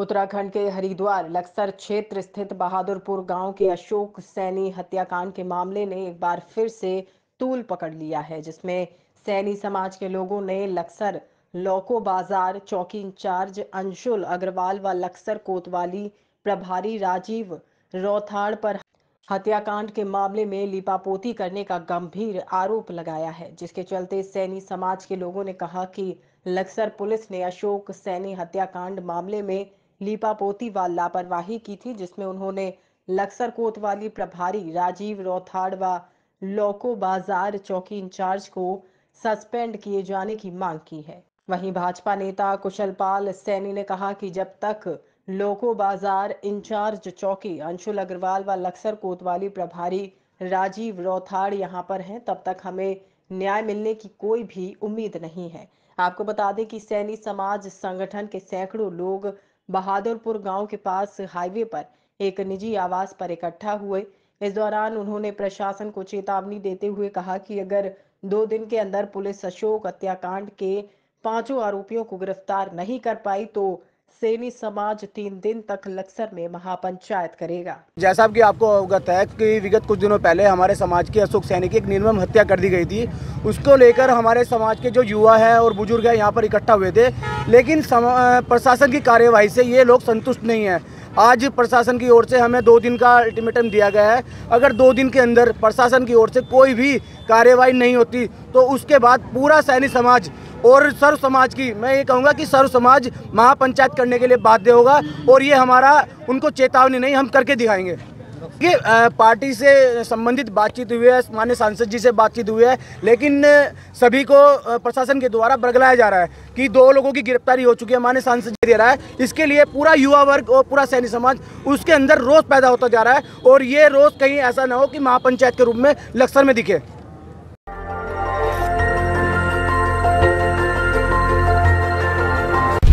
उत्तराखंड के हरिद्वार लक्सर क्षेत्र स्थित बहादुरपुर गांव के अशोक सैनी हत्याकांड के मामले ने एक बार फिर से तूल पकड़ लिया है जिसमें सैनी समाज के लोगों ने लक्सर लोको बाजार चौकी इंचार्ज अंशुल अग्रवाल व लक्सर कोतवाली प्रभारी राजीव रोथाड़ पर हत्याकांड के मामले में लिपापोती करने का गंभीर आरोप लगाया है जिसके चलते सैनी समाज के लोगों ने कहा कि लक्सर पुलिस ने अशोक सैनी हत्याकांड मामले में लीपा पोती व लापरवाही की थी जिसमें उन्होंने लक्सर कोतवाली प्रभारी राजीव रोथाड़ व लोको बाजार चौकी इंचार्ज को सस्पेंड किए जाने की मांग की है वहीं भाजपा नेता कुशलपाल सैनी ने कहा कि जब तक लोको बाजार इंचार्ज चौकी अंशुल अग्रवाल व लक्सर कोतवाली प्रभारी राजीव रोथाड़ यहां पर हैं तब तक हमें न्याय मिलने की कोई भी उम्मीद नहीं है आपको बता दें कि सैनी समाज संगठन के सैकड़ों लोग बहादुरपुर गांव के पास हाईवे पर एक निजी आवास पर इकट्ठा हुए इस दौरान उन्होंने प्रशासन को चेतावनी देते हुए कहा कि अगर दो दिन के अंदर पुलिस अशोक हत्याकांड के पांचों आरोपियों को गिरफ्तार नहीं कर पाई तो सेनी समाज तीन दिन तक लक्सर में महापंचायत करेगा जैसा कि आपको अवगत है कि विगत कुछ दिनों पहले हमारे समाज के अशोक सैनी की एक निर्मम हत्या कर दी गई थी उसको लेकर हमारे समाज के जो युवा है और बुजुर्ग है यहाँ पर इकट्ठा हुए थे लेकिन प्रशासन की कार्यवाही से ये लोग संतुष्ट नहीं है आज प्रशासन की ओर से हमें दो दिन का अल्टीमेटम दिया गया है अगर दो दिन के अंदर प्रशासन की ओर से कोई भी कार्यवाही नहीं होती तो उसके बाद पूरा सैनी समाज और सर्व समाज की मैं ये कहूँगा कि सर्व समाज महापंचायत करने के लिए बाध्य होगा और ये हमारा उनको चेतावनी नहीं हम करके दिखाएंगे कि पार्टी से संबंधित बातचीत हुई है मान्य सांसद जी से बातचीत हुई है लेकिन सभी को प्रशासन के द्वारा बरगलाया जा रहा है कि दो लोगों की गिरफ्तारी हो चुकी है मान्य सांसद जी दे रहा है इसके लिए पूरा युवा वर्ग और पूरा सैनिक समाज उसके अंदर रोष पैदा होता जा रहा है और ये रोष कहीं ऐसा ना हो कि महापंचायत के रूप में लक्सर में दिखे